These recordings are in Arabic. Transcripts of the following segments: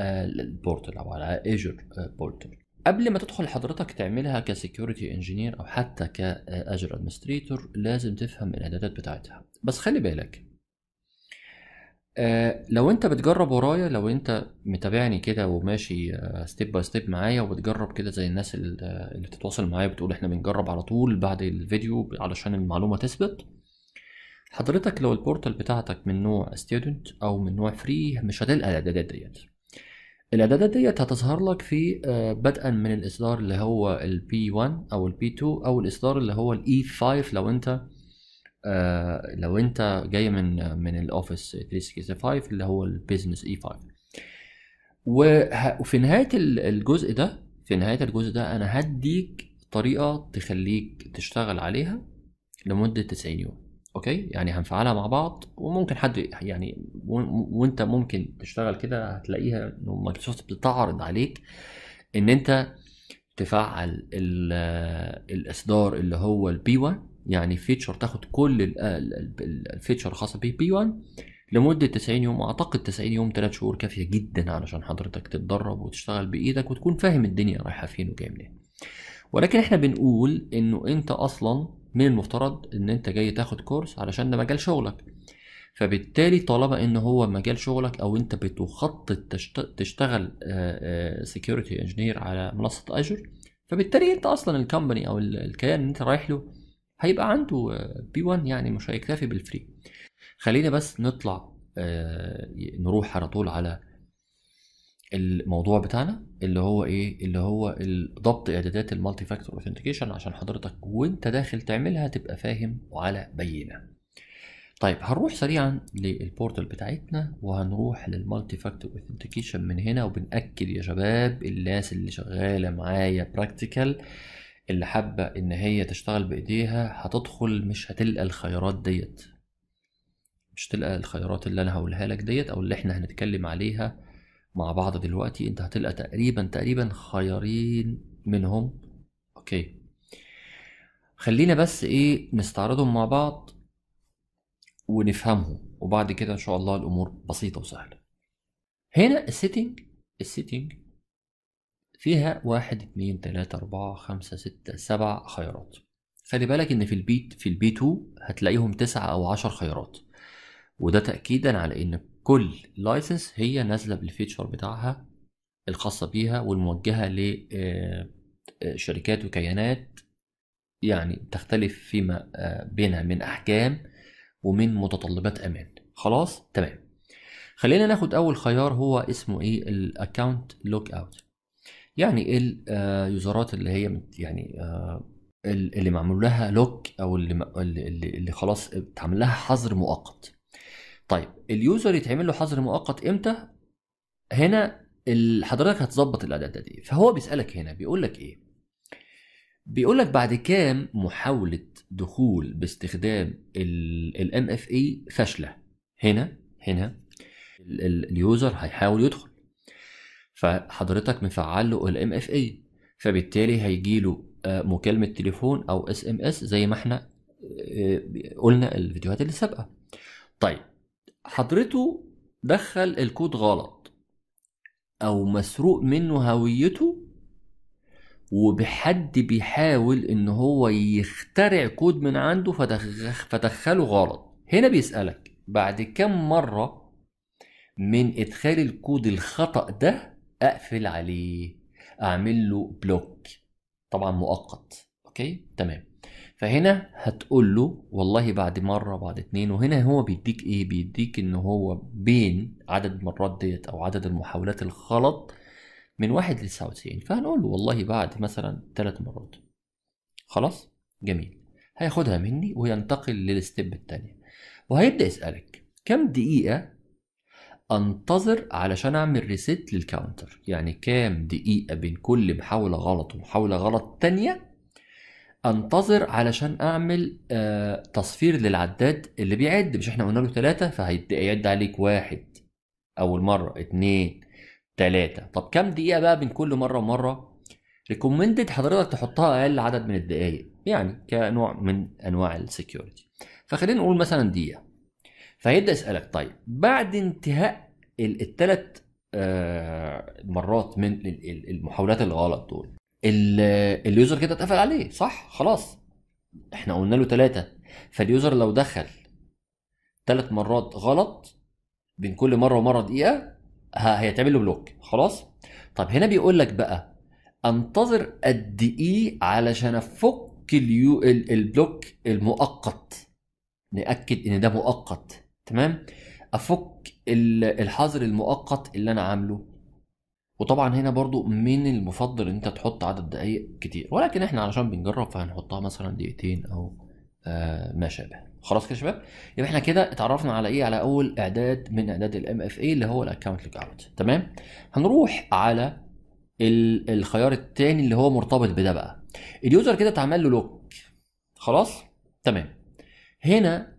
البورتل او على ايجور آه، بورتل قبل ما تدخل حضرتك تعملها كسكيورتي انجينير او حتى كاجر ادمنستريتور آه، لازم تفهم الاعدادات بتاعتها بس خلي بالك آه، لو انت بتجرب ورايا لو انت متابعني كده وماشي ستيب باي ستيب معايا وبتجرب كده زي الناس اللي بتتواصل معايا بتقول احنا بنجرب على طول بعد الفيديو علشان المعلومه تثبت حضرتك لو البورتال بتاعتك من نوع ستودنت او من نوع فري مش هتلقى الاعدادات ديت الاعدادات ديت هتظهر لك في آه، بدءا من الاصدار اللي هو البي 1 او البي 2 او الاصدار اللي هو الاي 5 e لو انت آه، لو انت جاي من من الاوفيس 365 اللي هو البيزنس اي 5 وفي نهايه الجزء ده في نهايه الجزء ده انا هديك طريقه تخليك تشتغل عليها لمده 90 يوم اوكي يعني هنفعلها مع بعض وممكن حد يعني وانت ممكن تشتغل كده هتلاقيها انه مايكروسوفت بتعرض عليك ان انت تفعل الاصدار اللي هو البي 1 يعني فيتشر تاخد كل الفيتشر الخاصه بيه بي 1 لمده 90 يوم اعتقد 90 يوم 3 شهور كافيه جدا علشان حضرتك تتدرب وتشتغل بايدك وتكون فاهم الدنيا رايحه فين وجايه منين ولكن احنا بنقول انه انت اصلا من المفترض ان انت جاي تاخد كورس علشان ده مجال شغلك فبالتالي طالما ان هو مجال شغلك او انت بتخطط تشتغل سكيورتي آه، انجينير آه، على منصه اجر فبالتالي انت اصلا الكومباني او الكيان اللي انت رايح له هيبقى عنده بي آه، 1 يعني مش هيكتفي بالفري خلينا بس نطلع نروح على طول على الموضوع بتاعنا اللي هو ايه اللي هو ضبط اعدادات المالتي فاكتور اوثنتيكيشن عشان حضرتك وانت داخل تعملها تبقى فاهم وعلى بينه طيب هنروح سريعا للبورتال بتاعتنا وهنروح للمالتي فاكتور اوثنتيكيشن من هنا وبنأكد يا شباب الناس اللي شغاله معايا براكتيكال اللي حابه ان هي تشتغل بايديها هتدخل مش هتلقى الخيارات ديت مش تلقى الخيارات اللي انا هقولها لك ديت او اللي احنا هنتكلم عليها مع بعض دلوقتي انت هتلقى تقريبا تقريبا خيارين منهم اوكي خلينا بس ايه نستعرضهم مع بعض ونفهمهم وبعد كده ان شاء الله الامور بسيطه وسهله هنا السيتنج السيتنج فيها واحد اتنين تلاتة أربعة خمسة ستة سبع خيارات خلي بالك إن في البيت في البي 2 هتلاقيهم تسعة أو عشر خيارات وده تأكيدا على إن كل لايسنس هي نازله بالفيتشر بتاعها الخاصه بيها والموجهه لشركات آه، آه، وكيانات يعني تختلف فيما آه، بينها من احكام ومن متطلبات امان خلاص تمام خلينا ناخد اول خيار هو اسمه ايه الاكونت لوك اوت يعني اليوزرات اللي هي يعني اللي معمول لها لوك او اللي اللي, اللي خلاص اتعمل لها حظر مؤقت طيب اليوزر يتعمل له حظر مؤقت امتى هنا حضرتك هتظبط الاداه دي فهو بيسالك هنا بيقول لك ايه بيقول لك بعد كام محاوله دخول باستخدام ام اف اي فاشله هنا هنا اليوزر هيحاول يدخل فحضرتك مفعل له الام اف اي فبالتالي هيجي له آه، مكالمه تليفون او اس ام اس زي ما احنا آه، قلنا الفيديوهات اللي سابقه طيب حضرته دخل الكود غلط او مسروق منه هويته وبحد بيحاول ان هو يخترع كود من عنده فدخله غلط هنا بيسألك بعد كم مرة من ادخال الكود الخطأ ده اقفل عليه اعمل له بلوك طبعا مؤقت اوكي تمام فهنا هتقول له والله بعد مره بعد اتنين وهنا هو بيديك ايه بيديك ان هو بين عدد المرات ديت او عدد المحاولات الغلط من واحد ل 99 فهنقول له والله بعد مثلا ثلاث مرات خلاص جميل هياخدها مني وينتقل للستيب التانية وهيبدأ يسألك كام دقيقة انتظر علشان اعمل ريست للكاونتر يعني كام دقيقة بين كل محاولة غلط ومحاولة غلط تانية انتظر علشان اعمل آه تصفير للعداد اللي بيعد مش احنا قلنا له ثلاثة فهيعد عليك واحد اول مرة اتنين تلاتة طب كم دقيقة بقى بين كل مرة ومرة ريكومندد حضرتك تحطها اقل عدد من الدقايق يعني كنوع من انواع السكيورتي فخلينا نقول مثلا دقيقة فهيبدأ يسألك طيب بعد انتهاء الثلاث آه، مرات من المحاولات الغلط دول اليوزر كده اتقفل عليه صح خلاص احنا قلنا له ثلاثة فاليوزر لو دخل ثلاث مرات غلط بين كل مرة ومرة دقيقة هيتعمل له بلوك خلاص طب هنا بيقول لك بقى انتظر قد ايه علشان افك اليو البلوك المؤقت ناكد ان ده مؤقت تمام افك الحظر المؤقت اللي انا عامله وطبعا هنا برضو من المفضل ان انت تحط عدد دقايق كتير ولكن احنا علشان بنجرب فهنحطها مثلا دقيقتين او آه، ما شابه خلاص كده يا شباب يبقى احنا كده اتعرفنا على ايه على اول اعداد من اعداد الام اف اي اللي هو الاكونت لوك اوت تمام هنروح على الخيار الثاني اللي هو مرتبط بده بقى اليوزر كده اتعمل له لوك خلاص تمام هنا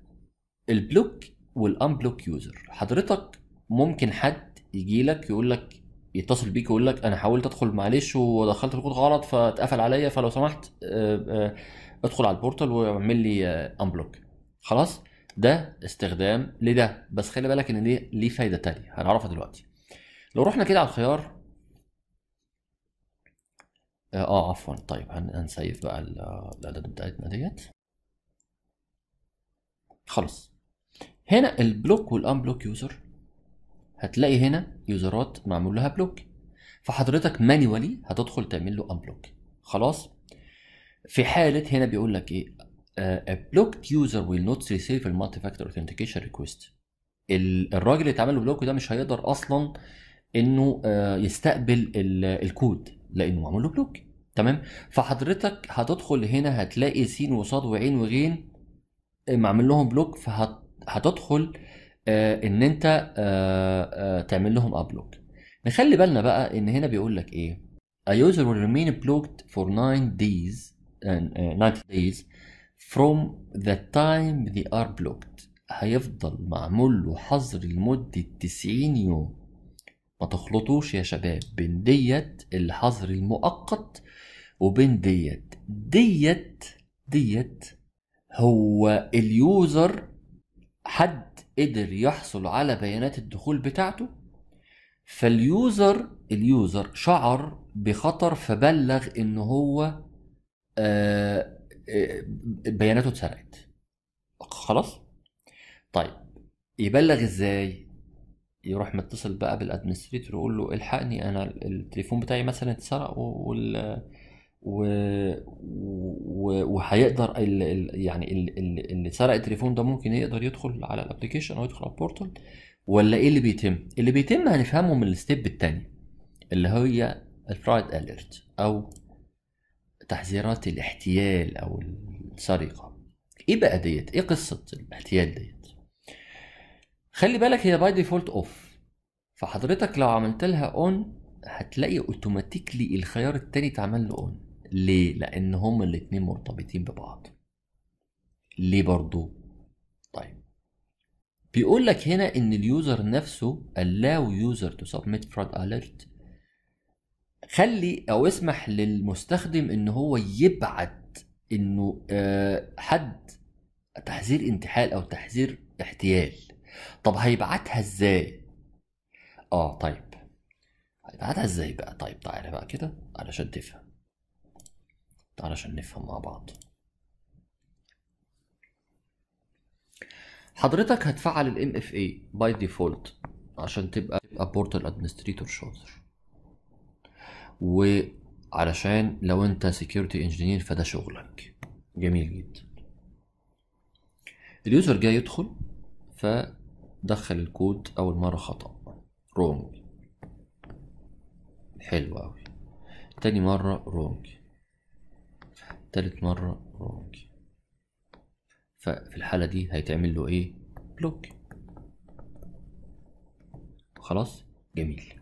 البلوك والانبلوك يوزر حضرتك ممكن حد يجي لك يقول لك يتصل بيك ويقول لك انا حاولت ادخل معلش ودخلت الكود غلط فاتقفل عليا فلو سمحت آه، آه، ادخل على البورتال واعمل لي انبلوك آه، خلاص ده استخدام لده بس خلي بالك ان ليه ليه فايده تانية هنعرفها دلوقتي لو رحنا كده على الخيار اه عفوا طيب هنسيف بقى الاعداد بتاعتنا ديت خلاص هنا البلوك والانبلوك يوزر هتلاقي هنا يوزرات معمول لها بلوك فحضرتك مانيوالي هتدخل تعمل له انبلوك خلاص في حاله هنا بيقول لك ايه آه، a يوزر ويل نوت ريسيف المالتي فاكتور اوثنتيكيشن ريكويست الراجل اللي اتعمل له بلوك ده مش هيقدر اصلا انه آه، يستقبل الكود لانه معمول له بلوك تمام فحضرتك هتدخل هنا هتلاقي سين وصاد وعين وغين آه، معمل لهم بلوك فهتدخل آه، ان انت آه، آه، تعمل لهم ابلوك نخلي بالنا بقى ان هنا بيقول لك ايه A user will remain blocked for 9 days uh, 90 days from the time they are blocked هيفضل معمول له حظر لمدة 90 يوم ما تخلطوش يا شباب بين ديت الحظر المؤقت وبين ديت ديت ديت هو اليوزر حد قدر يحصل على بيانات الدخول بتاعته فاليوزر اليوزر شعر بخطر فبلغ ان هو آه، آه، بياناته اتسرقت خلاص طيب يبلغ ازاي يروح متصل بقى بالادمنستريتور يقول له الحقني انا التليفون بتاعي مثلا اتسرق وال و... و... وهيقدر ال... ال... يعني ال... اللي سرق التليفون ده ممكن يقدر يدخل على الابلكيشن او يدخل على البورتال ولا ايه اللي بيتم؟ اللي بيتم هنفهمه من الستيب الثاني اللي هي الفرايد اليرت او تحذيرات الاحتيال او السرقه. ايه بقى ديت؟ ايه قصه الاحتيال ديت؟ خلي بالك هي باي ديفولت اوف فحضرتك لو عملت لها اون هتلاقي اوتوماتيكلي الخيار التاني اتعمل له اون ليه؟ لأن هما الاتنين مرتبطين ببعض ليه برضو؟ طيب بيقول لك هنا إن اليوزر نفسه allow user to submit fraud alert خلي أو اسمح للمستخدم إن هو يبعت إنه آه، حد تحذير انتحال أو تحذير احتيال طب هيبعتها إزاي؟ آه طيب هيبعتها إزاي بقى؟ طيب تعالى بقى كده علشان تفهم علشان نفهم مع بعض حضرتك هتفعل ال MFA by default عشان تبقى تبقى portal administrator شاطر وعلشان لو انت security انجينير فده شغلك جميل جدا اليوزر جاي يدخل فدخل الكود اول مره خطا wrong حلو قوي تاني مره wrong تالت مرة روك ففي الحالة دي هيتعمل له ايه بلوك خلاص جميل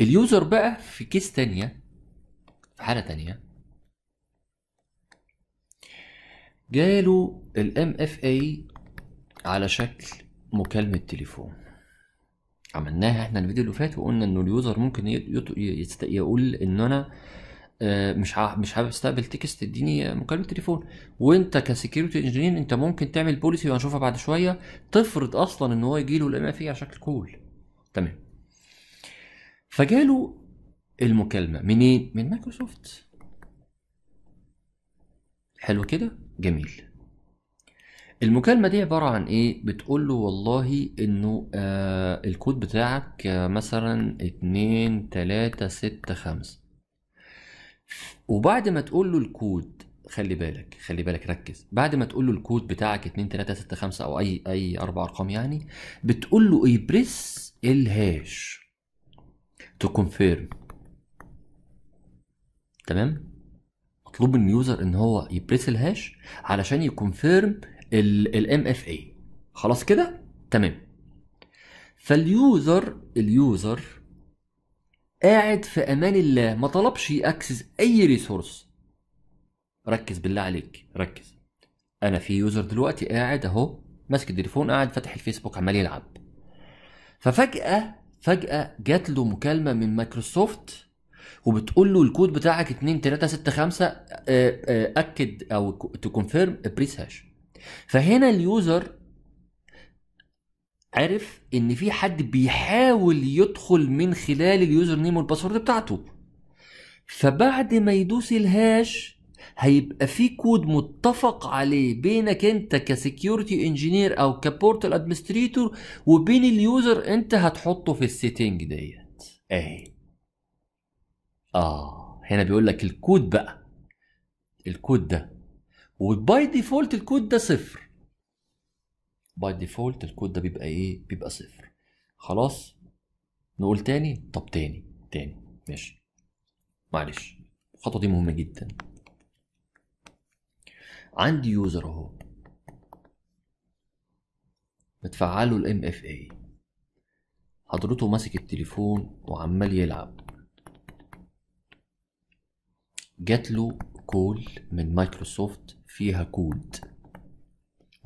اليوزر بقى في كيس تانية في حالة تانية جاله الام اف اي على شكل مكالمة تليفون عملناها احنا الفيديو اللي فات وقلنا انه اليوزر ممكن يقول ان انا آه، مش مش حابب استقبل تكست اديني مكالمه تليفون وانت كسكيورتي انجينير انت ممكن تعمل بوليسي وهنشوفها بعد شويه تفرض اصلا ان هو يجي له الام اف اي على شكل كول تمام فجاله المكالمه منين من مايكروسوفت حلو كده جميل المكالمة دي عبارة عن ايه؟ بتقول له والله انه آه الكود بتاعك آه مثلا اتنين تلاتة ستة خمسة وبعد ما تقول له الكود خلي بالك خلي بالك ركز بعد ما تقول له الكود بتاعك 2 3 6 5 او اي اي اربع ارقام يعني بتقول له ابريس الهاش تو كونفيرم تمام مطلوب من اليوزر ان هو يبريس الهاش علشان يكونفيرم الام اف اي خلاص كده تمام فاليوزر اليوزر قاعد في امان الله ما طلبش اكسس اي ريسورس ركز بالله عليك ركز انا في يوزر دلوقتي قاعد اهو ماسك التليفون قاعد فاتح الفيسبوك عمال يلعب ففجاه فجاه جات له مكالمه من مايكروسوفت وبتقول له الكود بتاعك 2 3 6 5 اكد او تكونفيرم بريس هاش فهنا اليوزر عرف ان في حد بيحاول يدخل من خلال اليوزر نيم والباسورد بتاعته فبعد ما يدوس الهاش هيبقى في كود متفق عليه بينك انت كسكيورتي انجينير او كبورتال ادمنستريتور وبين اليوزر انت هتحطه في السيتنج ديت اهي اه هنا بيقول لك الكود بقى الكود ده وباي ديفولت الكود ده صفر باي ديفولت الكود ده بيبقى ايه بيبقى صفر خلاص نقول تاني طب تاني تاني ماشي معلش الخطوه دي مهمه جدا عندي يوزر اهو متفعله الام اف اي حضرته ماسك التليفون وعمال يلعب جات له كول من مايكروسوفت فيها كود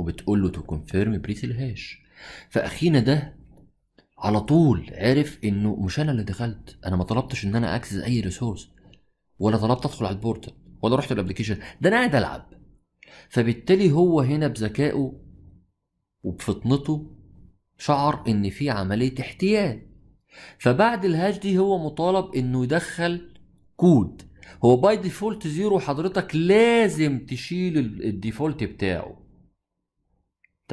وبتقول له تو كونفيرم بريس الهاش فاخينا ده على طول عرف انه مش انا اللي دخلت انا ما طلبتش ان انا اكسس اي ريسورس ولا طلبت ادخل على البورتال ولا رحت الابلكيشن ده انا قاعد العب فبالتالي هو هنا بذكائه وبفطنته شعر ان في عمليه احتيال فبعد الهاش دي هو مطالب انه يدخل كود هو باي ديفولت زيرو حضرتك لازم تشيل الديفولت بتاعه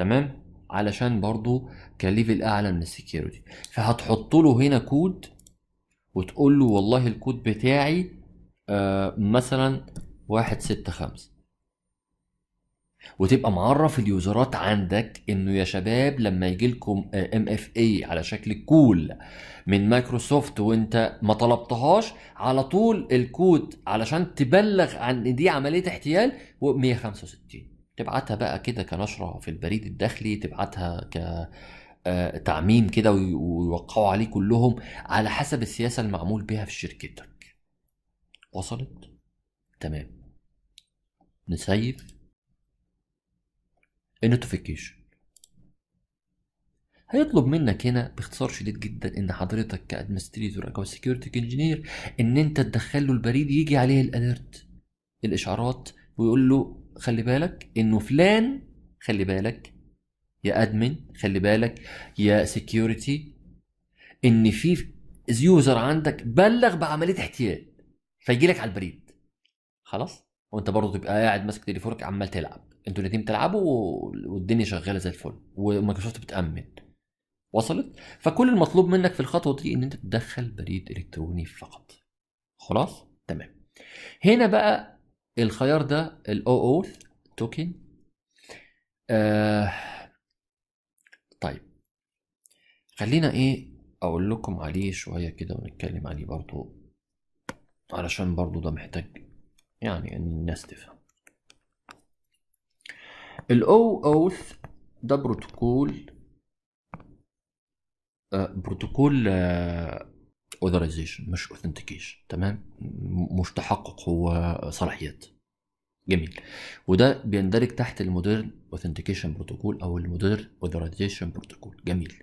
تمام علشان برضو كليفل اعلى من السكيورتي فهتحط له هنا كود وتقول له والله الكود بتاعي آه مثلا واحد ستة خمسة وتبقى معرف اليوزرات عندك انه يا شباب لما يجي لكم ام اف اي على شكل كول من مايكروسوفت وانت ما طلبتهاش على طول الكود علشان تبلغ عن دي عمليه احتيال 165 تبعتها بقى كده كنشرة في البريد الداخلي تبعتها ك آه، تعميم كده ويوقعوا عليه كلهم على حسب السياسة المعمول بها في شركتك وصلت تمام نسيف النوتيفيكيشن هيطلب منك هنا باختصار شديد جدا ان حضرتك كادمستريتور او سكيورتي انجينير ان انت تدخل له البريد يجي عليه الاليرت الاشعارات ويقول له خلي بالك انه فلان خلي بالك يا ادمن خلي بالك يا سكيورتي ان في يوزر عندك بلغ بعمليه احتيال فيجي لك على البريد خلاص وانت برضه تبقى قاعد ماسك تليفونك عمال تلعب انتوا الاثنين بتلعبوا والدنيا شغاله زي الفل ومايكروسوفت بتامن وصلت فكل المطلوب منك في الخطوه دي ان انت تدخل بريد الكتروني فقط خلاص تمام هنا بقى الخيار ده الاو او توكن طيب خلينا ايه اقول لكم عليه شويه كده ونتكلم عليه برضو علشان برضو ده محتاج يعني الناس تفهم الاو اوث ده بروتوكول آه بروتوكول آه authorization مش authentication تمام مش تحقق هو صلاحيات جميل وده بيندرج تحت المودرن اوثنتيكيشن بروتوكول او المودرن اوثرايزيشن بروتوكول جميل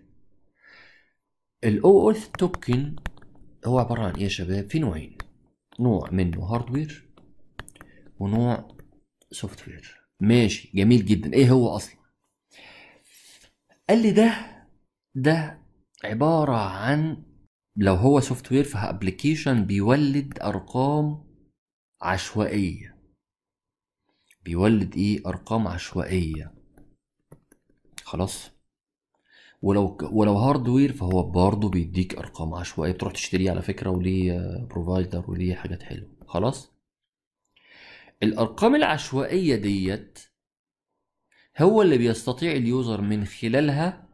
الاو اوث توكن هو عباره عن ايه يا شباب في نوعين نوع منه هاردوير ونوع سوفت وير ماشي جميل جدا ايه هو اصلا قال لي ده ده عباره عن لو هو سوفت وير فابلكيشن بيولد ارقام عشوائيه بيولد ايه ارقام عشوائيه خلاص ولو ولو هاردوير فهو برضه بيديك ارقام عشوائيه بتروح تشتريه على فكره وليه بروفايدر وليه حاجات حلوه خلاص الارقام العشوائيه ديت هو اللي بيستطيع اليوزر من خلالها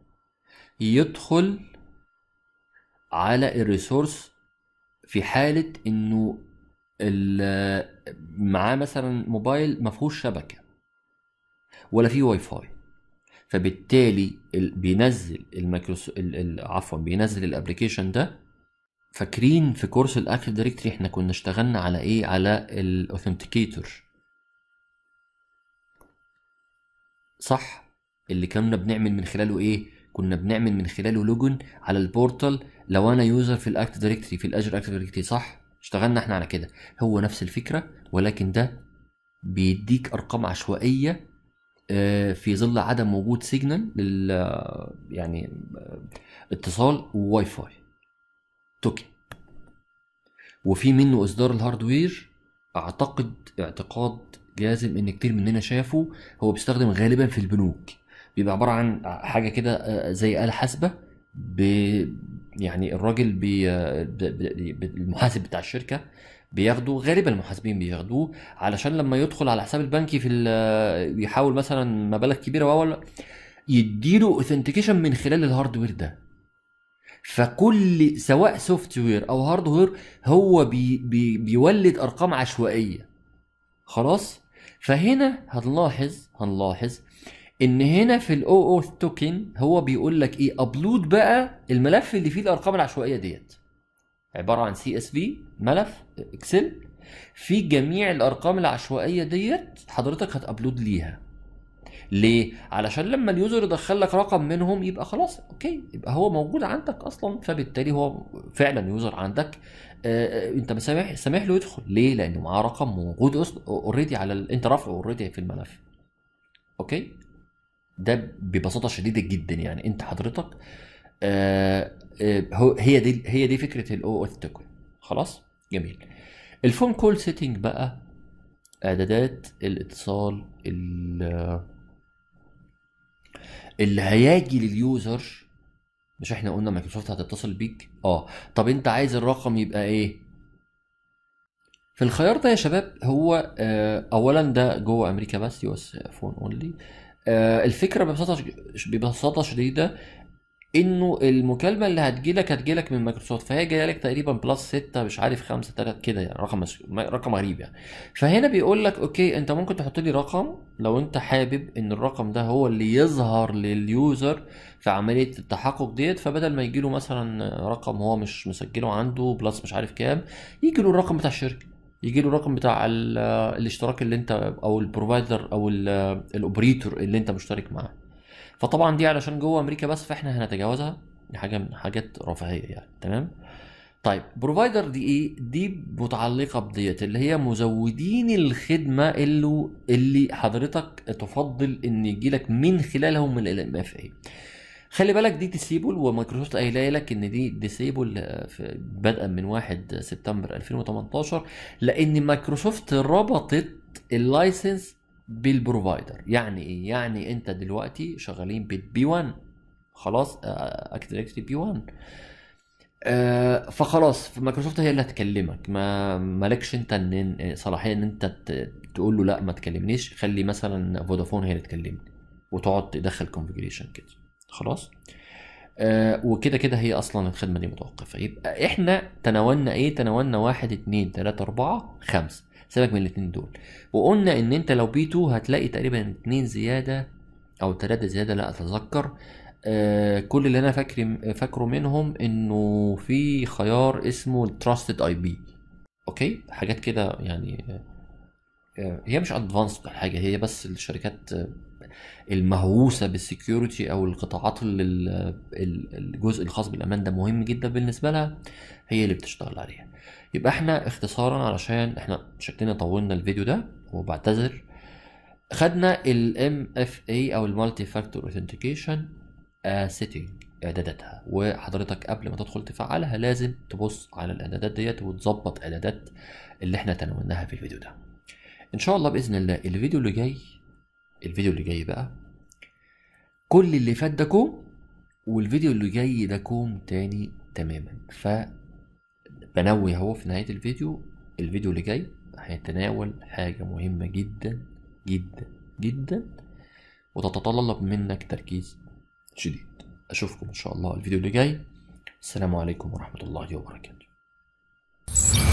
يدخل على الريسورس في حاله انه معاه مثلا موبايل ما فيهوش شبكه ولا فيه واي فاي فبالتالي بينزل الميكروس عفوا بينزل الابلكيشن ده فاكرين في كورس الاكتف دايركتري احنا كنا اشتغلنا على ايه على الاوثنتيكيتور صح اللي كنا بنعمل من خلاله ايه كنا بنعمل من خلاله لوجن على البورتال لو انا يوزر في الاكتف دايركتري في الاجر اكتف دايركتري صح اشتغلنا احنا على كده هو نفس الفكره ولكن ده بيديك ارقام عشوائيه آه، في ظل عدم وجود سيجنال لل آه، يعني آه، اتصال وواي فاي توكي وفي منه اصدار الهاردوير اعتقد اعتقاد جازم ان كتير مننا شافه هو بيستخدم غالبا في البنوك بيبقى عباره عن حاجه كده زي اله حاسبه يعني الراجل بي المحاسب بتاع الشركه بياخدوا غالبا المحاسبين بياخدوه علشان لما يدخل على الحساب البنكي في يحاول مثلا مبالغ كبيره واول يديله اوثنتيكيشن من خلال الهاردوير ده فكل سواء سوفت وير او هاردوير هو بي بي بيولد ارقام عشوائيه خلاص فهنا هنلاحظ هنلاحظ ان هنا في الاو اوث توكن هو بيقول لك ايه ابلود بقى الملف اللي فيه الارقام العشوائيه ديت عباره عن سي اس في ملف اكسل فيه جميع الارقام العشوائيه ديت حضرتك هتابلود ليها ليه؟ علشان لما اليوزر يدخل لك رقم منهم يبقى خلاص اوكي يبقى هو موجود عندك اصلا فبالتالي هو فعلا يوزر عندك آه, آه، انت مسامح سامح له يدخل ليه؟ لانه معاه رقم موجود اوريدي على ال... انت رافعه اوريدي في الملف اوكي ده ببساطه شديده جدا يعني انت حضرتك آه آه هي دي هي دي فكره الاو الاوث تكوين خلاص جميل الفون كول سيتنج بقى اعدادات الاتصال اللي هيجي لليوزر مش احنا قلنا مايكروسوفت هتتصل بيك اه طب انت عايز الرقم يبقى ايه في الخيار ده يا شباب هو آه، اولا ده جوه امريكا بس يو اس فون اونلي آه، الفكره ببساطه ببساطه شديده انه المكالمه اللي هتجيلك هتجيلك من مايكروسوفت فهي جايه لك تقريبا بلس 6 مش عارف 5 3 كده يعني رقم رقم غريب يعني فهنا بيقول لك اوكي انت ممكن تحط لي رقم لو انت حابب ان الرقم ده هو اللي يظهر لليوزر في عمليه التحقق ديت فبدل ما يجي له مثلا رقم هو مش مسجله عنده بلس مش عارف كام يجي له الرقم بتاع الشركه يجي له رقم بتاع الاشتراك اللي انت او البروفايدر او الاوبريتور اللي انت مشترك معاه فطبعا دي علشان جوه امريكا بس فاحنا هنتجاوزها دي حاجه من حاجات رفاهيه يعني تمام طيب بروفايدر دي ايه دي متعلقه بديت اللي هي مزودين الخدمه اللي اللي حضرتك تفضل ان يجي لك من خلالهم ال ام اف ايه خلي بالك دي ديسيبل ومايكروسوفت قايله لك ان دي ديسيبل آه، بدءا من 1 سبتمبر 2018 لان مايكروسوفت ربطت اللايسنس بالبروفايدر يعني ايه يعني انت دلوقتي شغالين بالبي 1 خلاص اكتر آه، اكتر آه، بي 1 آه فخلاص مايكروسوفت هي اللي هتكلمك ما مالكش انت ان صلاحيه ان انت تقول له لا ما تكلمنيش خلي مثلا فودافون هي اللي تكلمني وتقعد تدخل كونفجريشن كده خلاص آه وكده كده هي اصلا الخدمه دي متوقفه يبقى احنا تناولنا ايه تناولنا واحد اتنين تلاته اربعه خمسه سيبك من الاتنين دول وقلنا ان انت لو بي 2 هتلاقي تقريبا اتنين زياده او تلاته زياده لا اتذكر آه كل اللي انا فاكر فاكره منهم انه في خيار اسمه التراستد اي بي اوكي حاجات كده يعني آه هي مش ادفانسد حاجه هي بس الشركات المهووسه بالسكيورتي او القطاعات اللي الجزء الخاص بالامان ده مهم جدا بالنسبه لها هي اللي بتشتغل عليها يبقى احنا اختصارا علشان احنا شكلنا طولنا الفيديو ده وبعتذر خدنا الام اف اي او المالتي فاكتور اوثنتيكيشن سيتنج اعداداتها وحضرتك قبل ما تدخل تفعلها لازم تبص على الاعدادات ديت وتظبط اعدادات اللي احنا تناولناها في الفيديو ده ان شاء الله باذن الله الفيديو اللي جاي الفيديو اللي جاي بقى كل اللي فات ده كوم والفيديو اللي جاي ده كوم تاني تماما ف بنوي اهو في نهايه الفيديو الفيديو اللي جاي هيتناول حاجه مهمه جدا جدا جدا وتتطلب منك تركيز شديد اشوفكم ان شاء الله الفيديو اللي جاي السلام عليكم ورحمه الله وبركاته